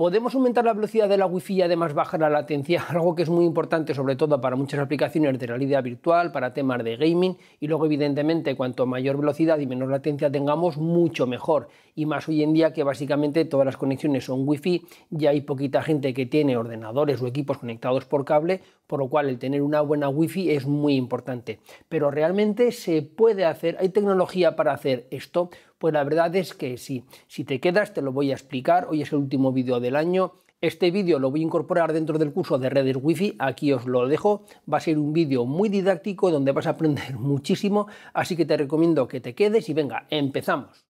Podemos aumentar la velocidad de la Wi-Fi y además bajar la latencia, algo que es muy importante sobre todo para muchas aplicaciones de realidad virtual, para temas de gaming y luego evidentemente cuanto mayor velocidad y menor latencia tengamos mucho mejor y más hoy en día que básicamente todas las conexiones son Wi-Fi y hay poquita gente que tiene ordenadores o equipos conectados por cable, por lo cual el tener una buena Wi-Fi es muy importante. Pero realmente se puede hacer, hay tecnología para hacer esto. Pues la verdad es que sí. Si te quedas, te lo voy a explicar. Hoy es el último vídeo del año. Este vídeo lo voy a incorporar dentro del curso de redes wifi, aquí os lo dejo, va a ser un vídeo muy didáctico donde vas a aprender muchísimo, así que te recomiendo que te quedes y venga, empezamos.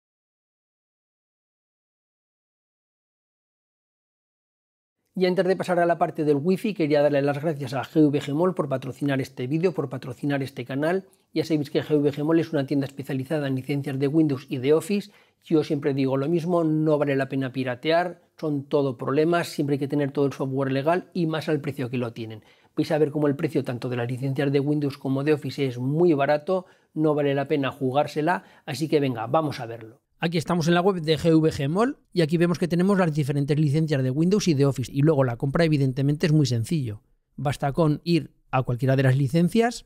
Y antes de pasar a la parte del wifi, quería darle las gracias a GVGmall por patrocinar este vídeo, por patrocinar este canal. Ya sabéis que GVGmall es una tienda especializada en licencias de Windows y de Office. Yo siempre digo lo mismo, no vale la pena piratear, son todo problemas, siempre hay que tener todo el software legal y más al precio que lo tienen. Vais a ver cómo el precio tanto de las licencias de Windows como de Office es muy barato, no vale la pena jugársela, así que venga, vamos a verlo. Aquí estamos en la web de GVG y aquí vemos que tenemos las diferentes licencias de Windows y de Office y luego la compra evidentemente es muy sencillo. Basta con ir a cualquiera de las licencias,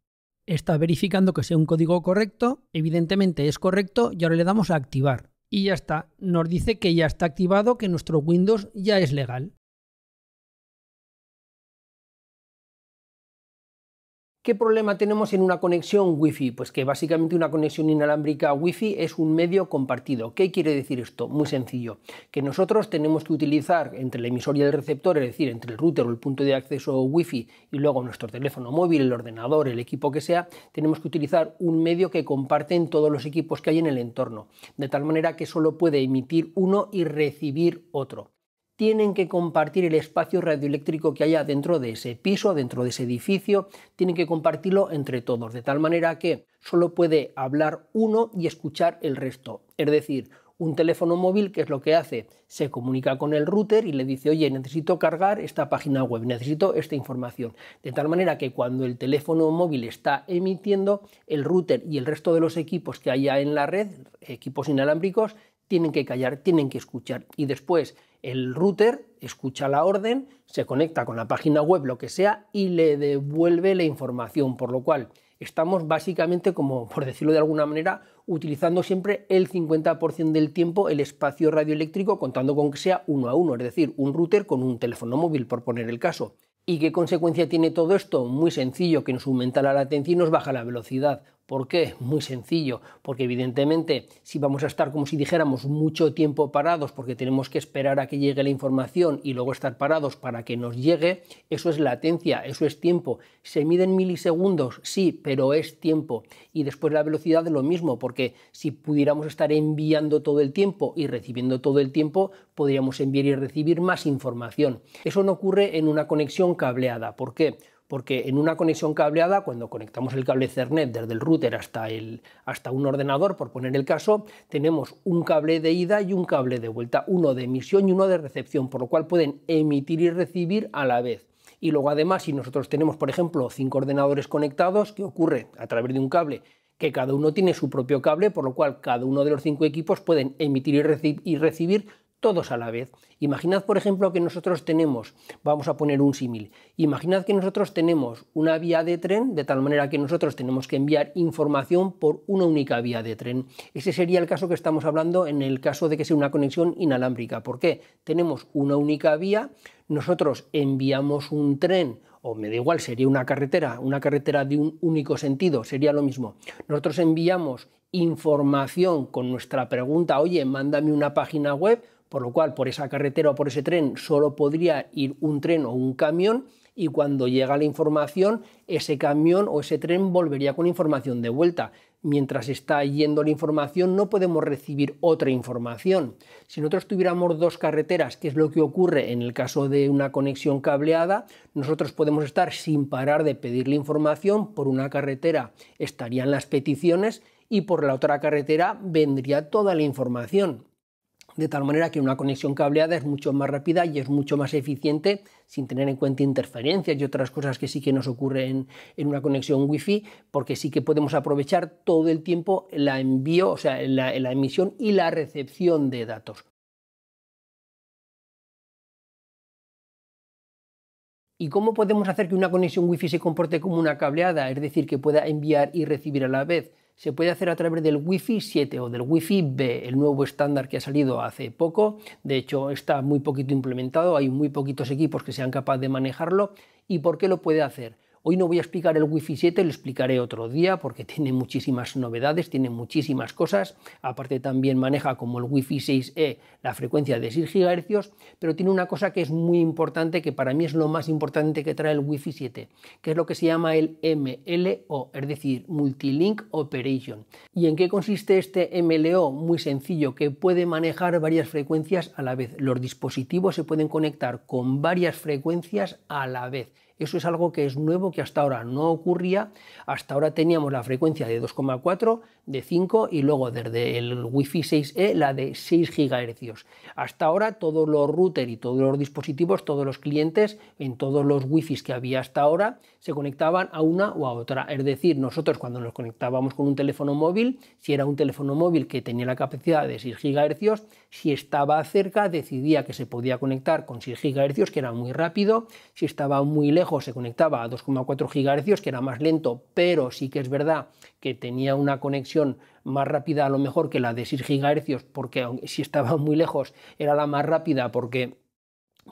Está verificando que sea un código correcto, evidentemente es correcto y ahora le damos a activar. Y ya está, nos dice que ya está activado, que nuestro Windows ya es legal. ¿Qué problema tenemos en una conexión Wi-Fi? Pues que básicamente una conexión inalámbrica Wi-Fi es un medio compartido. ¿Qué quiere decir esto? Muy sencillo. Que nosotros tenemos que utilizar entre el emisor y el receptor, es decir, entre el router o el punto de acceso Wi-Fi y luego nuestro teléfono móvil, el ordenador, el equipo que sea, tenemos que utilizar un medio que comparten todos los equipos que hay en el entorno. De tal manera que solo puede emitir uno y recibir otro tienen que compartir el espacio radioeléctrico que haya dentro de ese piso, dentro de ese edificio, tienen que compartirlo entre todos, de tal manera que solo puede hablar uno y escuchar el resto. Es decir, un teléfono móvil, que es lo que hace? Se comunica con el router y le dice, oye, necesito cargar esta página web, necesito esta información. De tal manera que cuando el teléfono móvil está emitiendo, el router y el resto de los equipos que haya en la red, equipos inalámbricos, tienen que callar, tienen que escuchar. Y después el router escucha la orden, se conecta con la página web, lo que sea, y le devuelve la información, por lo cual estamos básicamente, como por decirlo de alguna manera, utilizando siempre el 50% del tiempo el espacio radioeléctrico contando con que sea uno a uno, es decir, un router con un teléfono móvil, por poner el caso. ¿Y qué consecuencia tiene todo esto? Muy sencillo, que nos aumenta la latencia y nos baja la velocidad. ¿Por qué? Muy sencillo, porque evidentemente si vamos a estar como si dijéramos mucho tiempo parados porque tenemos que esperar a que llegue la información y luego estar parados para que nos llegue, eso es latencia, eso es tiempo. ¿Se miden milisegundos? Sí, pero es tiempo. Y después la velocidad es lo mismo, porque si pudiéramos estar enviando todo el tiempo y recibiendo todo el tiempo, podríamos enviar y recibir más información. Eso no ocurre en una conexión cableada. ¿Por qué? porque en una conexión cableada, cuando conectamos el cable CERNET desde el router hasta, hasta un ordenador, por poner el caso, tenemos un cable de ida y un cable de vuelta, uno de emisión y uno de recepción, por lo cual pueden emitir y recibir a la vez. Y luego además, si nosotros tenemos, por ejemplo, cinco ordenadores conectados, ¿qué ocurre? A través de un cable que cada uno tiene su propio cable, por lo cual cada uno de los cinco equipos pueden emitir y recibir todos a la vez. Imaginad, por ejemplo, que nosotros tenemos, vamos a poner un símil, imaginad que nosotros tenemos una vía de tren, de tal manera que nosotros tenemos que enviar información por una única vía de tren. Ese sería el caso que estamos hablando en el caso de que sea una conexión inalámbrica. ¿Por qué? Tenemos una única vía, nosotros enviamos un tren o me da igual, sería una carretera, una carretera de un único sentido, sería lo mismo. Nosotros enviamos información con nuestra pregunta, oye, mándame una página web, por lo cual por esa carretera o por ese tren solo podría ir un tren o un camión y cuando llega la información, ese camión o ese tren volvería con información de vuelta. Mientras está yendo la información no podemos recibir otra información. Si nosotros tuviéramos dos carreteras, que es lo que ocurre en el caso de una conexión cableada, nosotros podemos estar sin parar de pedir la información. Por una carretera estarían las peticiones y por la otra carretera vendría toda la información de tal manera que una conexión cableada es mucho más rápida y es mucho más eficiente sin tener en cuenta interferencias y otras cosas que sí que nos ocurren en una conexión wifi porque sí que podemos aprovechar todo el tiempo la envío, emisión y la recepción de datos. ¿Y cómo podemos hacer que una conexión wifi se comporte como una cableada? Es decir, que pueda enviar y recibir a la vez se puede hacer a través del Wi-Fi 7 o del Wi-Fi B, el nuevo estándar que ha salido hace poco. De hecho, está muy poquito implementado, hay muy poquitos equipos que sean capaces de manejarlo. ¿Y por qué lo puede hacer? Hoy no voy a explicar el Wi-Fi 7, lo explicaré otro día porque tiene muchísimas novedades, tiene muchísimas cosas. Aparte también maneja como el Wi-Fi 6E la frecuencia de 6 GHz, pero tiene una cosa que es muy importante, que para mí es lo más importante que trae el Wi-Fi 7, que es lo que se llama el MLO, es decir, Multilink Operation. ¿Y en qué consiste este MLO? Muy sencillo, que puede manejar varias frecuencias a la vez. Los dispositivos se pueden conectar con varias frecuencias a la vez eso es algo que es nuevo, que hasta ahora no ocurría. Hasta ahora teníamos la frecuencia de 2,4, de 5 y luego desde el Wi-Fi 6E la de 6 GHz. Hasta ahora todos los routers y todos los dispositivos, todos los clientes en todos los Wi-Fi que había hasta ahora se conectaban a una o a otra. Es decir, nosotros cuando nos conectábamos con un teléfono móvil, si era un teléfono móvil que tenía la capacidad de 6 GHz, si estaba cerca decidía que se podía conectar con 6 GHz, que era muy rápido, si estaba muy lejos, se conectaba a 2,4 GHz, que era más lento, pero sí que es verdad que tenía una conexión más rápida a lo mejor que la de 6 GHz, porque si estaba muy lejos era la más rápida porque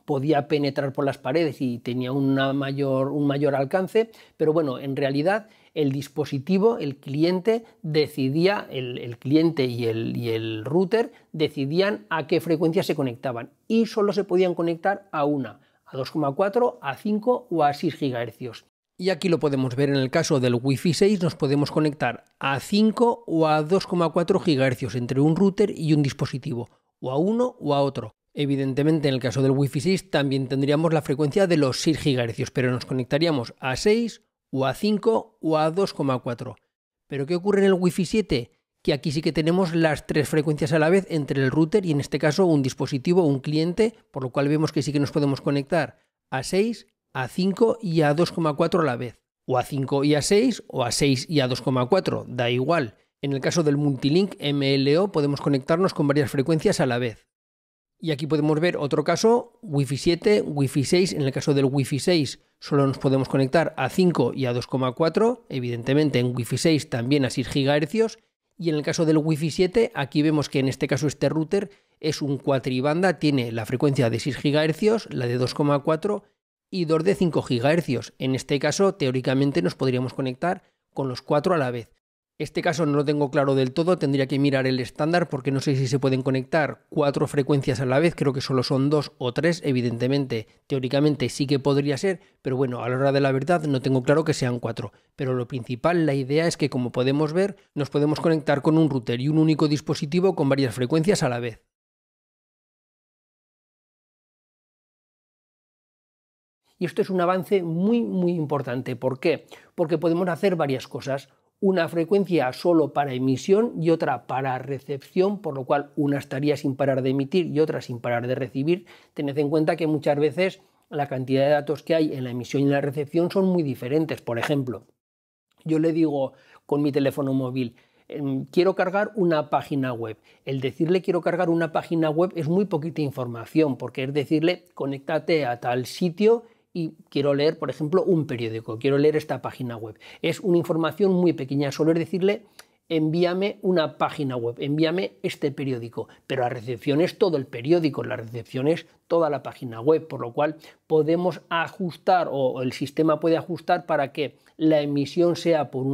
podía penetrar por las paredes y tenía mayor, un mayor alcance, pero bueno, en realidad el dispositivo, el cliente decidía, el, cliente y el, y el router decidían a qué frecuencia se conectaban y solo se podían conectar a una a 2,4, a 5 o a 6 GHz. Y aquí lo podemos ver en el caso del Wi-Fi 6, nos podemos conectar a 5 o a 2,4 GHz entre un router y un dispositivo, o a uno o a otro. Evidentemente en el caso del Wi-Fi 6 también tendríamos la frecuencia de los 6 GHz, pero nos conectaríamos a 6 o a 5 o a 2,4. ¿Pero qué ocurre en el Wi-Fi 7? que aquí sí que tenemos las tres frecuencias a la vez entre el router y en este caso un dispositivo, un cliente, por lo cual vemos que sí que nos podemos conectar a 6, a 5 y a 2,4 a la vez, o a 5 y a 6, o a 6 y a 2,4, da igual. En el caso del multilink MLO podemos conectarnos con varias frecuencias a la vez. Y aquí podemos ver otro caso, Wi-Fi 7, Wi-Fi 6. En el caso del Wi-Fi 6 solo nos podemos conectar a 5 y a 2,4. Evidentemente en Wi-Fi 6 también a 6 GHz. Y en el caso del Wi-Fi 7, aquí vemos que en este caso este router es un cuatribanda, tiene la frecuencia de 6 GHz, la de 2,4 y dos de 5 GHz. En este caso, teóricamente nos podríamos conectar con los cuatro a la vez. Este caso no lo tengo claro del todo, tendría que mirar el estándar porque no sé si se pueden conectar cuatro frecuencias a la vez, creo que solo son dos o tres, evidentemente, teóricamente sí que podría ser, pero bueno, a la hora de la verdad no tengo claro que sean cuatro. Pero lo principal, la idea es que como podemos ver, nos podemos conectar con un router y un único dispositivo con varias frecuencias a la vez. Y esto es un avance muy, muy importante. ¿Por qué? Porque podemos hacer varias cosas una frecuencia solo para emisión y otra para recepción, por lo cual una estaría sin parar de emitir y otra sin parar de recibir. Tened en cuenta que muchas veces la cantidad de datos que hay en la emisión y en la recepción son muy diferentes. Por ejemplo, yo le digo con mi teléfono móvil, em, quiero cargar una página web. El decirle quiero cargar una página web es muy poquita información, porque es decirle, conéctate a tal sitio quiero leer, por ejemplo, un periódico, quiero leer esta página web. Es una información muy pequeña, solo es decirle envíame una página web, envíame este periódico. Pero la recepción es todo el periódico, la recepción es toda la página web, por lo cual podemos ajustar o el sistema puede ajustar para que la emisión sea por,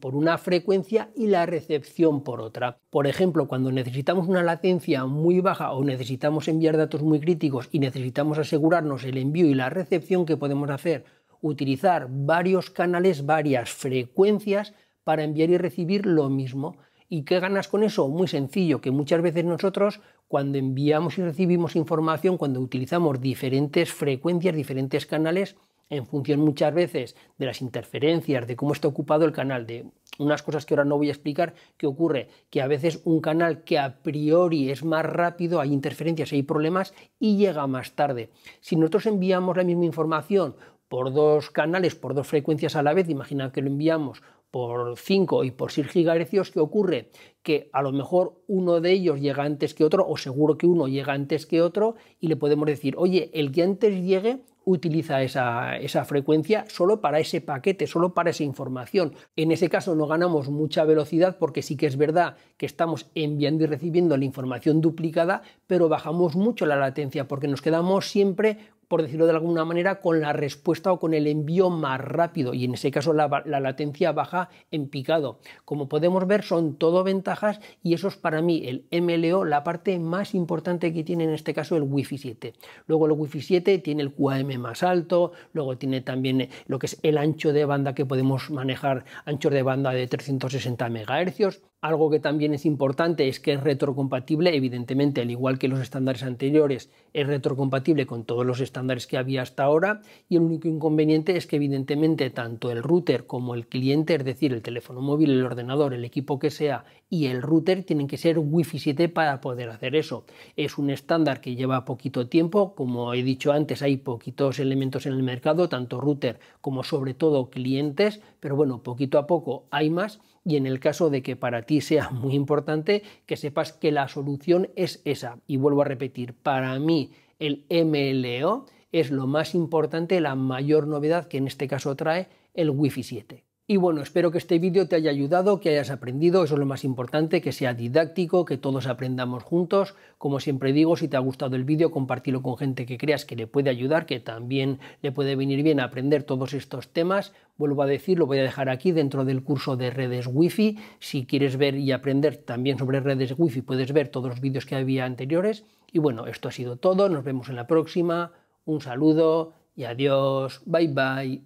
por una frecuencia y la recepción por otra. Por ejemplo, cuando necesitamos una latencia muy baja o necesitamos enviar datos muy críticos y necesitamos asegurarnos el envío y la recepción que podemos hacer, utilizar varios canales, varias frecuencias, para enviar y recibir lo mismo. ¿Y qué ganas con eso? Muy sencillo, que muchas veces nosotros cuando enviamos y recibimos información, cuando utilizamos diferentes frecuencias, diferentes canales, en función muchas veces de las interferencias, de cómo está ocupado el canal, de unas cosas que ahora no voy a explicar, que ocurre que a veces un canal que a priori es más rápido, hay interferencias, hay problemas y llega más tarde. Si nosotros enviamos la misma información por dos canales, por dos frecuencias a la vez, imagina que lo enviamos por 5 y por 6 gigahercios, ¿qué ocurre? Que a lo mejor uno de ellos llega antes que otro, o seguro que uno llega antes que otro, y le podemos decir, oye, el que antes llegue utiliza esa, frecuencia solo para ese paquete, solo para esa información. En ese caso no ganamos mucha velocidad porque sí que es verdad que estamos enviando y recibiendo la información duplicada, pero bajamos mucho la latencia porque nos quedamos siempre por decirlo de alguna manera, con la respuesta o con el envío más rápido y en ese caso la, la, latencia baja en picado. Como podemos ver son todo ventajas y eso es para mí el MLO la parte más importante que tiene en este caso el Wi-Fi 7. Luego el Wi-Fi 7 tiene el QAM+, más alto, luego tiene también lo que es el ancho de banda que podemos manejar, anchos de banda de 360 MHz, algo que también es importante es que es retrocompatible, evidentemente, al igual que los estándares anteriores, es retrocompatible con todos los estándares que había hasta ahora y el único inconveniente es que evidentemente tanto el router como el cliente, es decir, el teléfono móvil, el ordenador, el equipo que sea y el router tienen que ser Wi-Fi 7 para poder hacer eso. Es un estándar que lleva poquito tiempo, como he dicho antes, hay poquitos elementos en el mercado, tanto router como sobre todo clientes, pero bueno, poquito a poco hay más y en el caso de que para ti sea muy importante, que sepas que la solución es esa. Y vuelvo a repetir, para mí el MLO es lo más importante, la mayor novedad que en este caso trae el Wi-Fi 7. Y bueno, espero que este vídeo te haya ayudado, que hayas aprendido, eso es lo más importante, que sea didáctico, que todos aprendamos juntos. Como siempre digo, si te ha gustado el vídeo, compártelo con gente que creas que le puede ayudar, que también le puede venir bien a aprender todos estos temas. Vuelvo a decir, lo voy a dejar aquí dentro del curso de redes wifi, Si quieres ver y aprender también sobre redes wifi, puedes ver todos los vídeos que había anteriores. Y bueno, esto ha sido todo, nos vemos en la próxima. Un saludo y adiós. Bye bye.